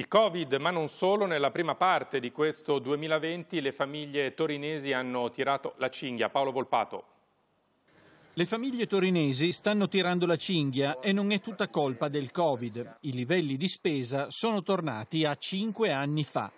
Il Covid, ma non solo, nella prima parte di questo 2020 le famiglie torinesi hanno tirato la cinghia. Paolo Volpato. Le famiglie torinesi stanno tirando la cinghia e non è tutta colpa del Covid. I livelli di spesa sono tornati a cinque anni fa.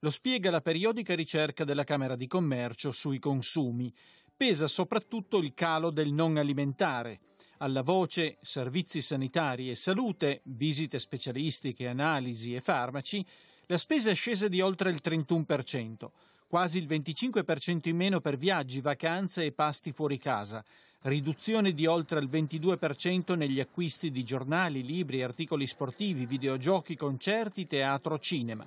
Lo spiega la periodica ricerca della Camera di Commercio sui consumi. Pesa soprattutto il calo del non alimentare alla voce servizi sanitari e salute, visite specialistiche, analisi e farmaci, la spesa è scesa di oltre il 31%, quasi il 25% in meno per viaggi, vacanze e pasti fuori casa, riduzione di oltre il 22% negli acquisti di giornali, libri, articoli sportivi, videogiochi, concerti, teatro, cinema.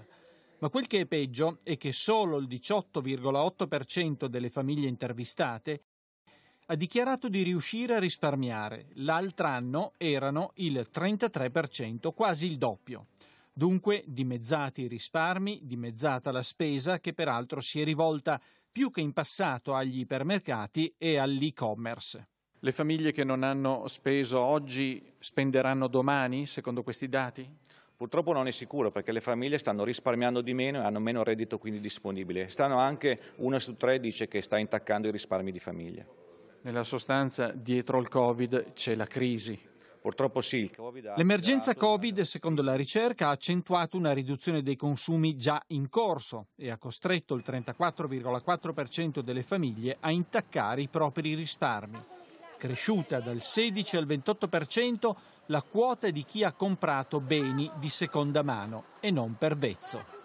Ma quel che è peggio è che solo il 18,8% delle famiglie intervistate ha dichiarato di riuscire a risparmiare. L'altro anno erano il 33%, quasi il doppio. Dunque dimezzati i risparmi, dimezzata la spesa che peraltro si è rivolta più che in passato agli ipermercati e all'e-commerce. Le famiglie che non hanno speso oggi spenderanno domani, secondo questi dati? Purtroppo non è sicuro perché le famiglie stanno risparmiando di meno e hanno meno reddito quindi disponibile. Stanno anche una su tre dice che sta intaccando i risparmi di famiglia. Nella sostanza, dietro al Covid c'è la crisi. Purtroppo sì. L'emergenza Covid, secondo la ricerca, ha accentuato una riduzione dei consumi già in corso e ha costretto il 34,4% delle famiglie a intaccare i propri risparmi. Cresciuta dal 16 al 28% la quota di chi ha comprato beni di seconda mano e non per vezzo.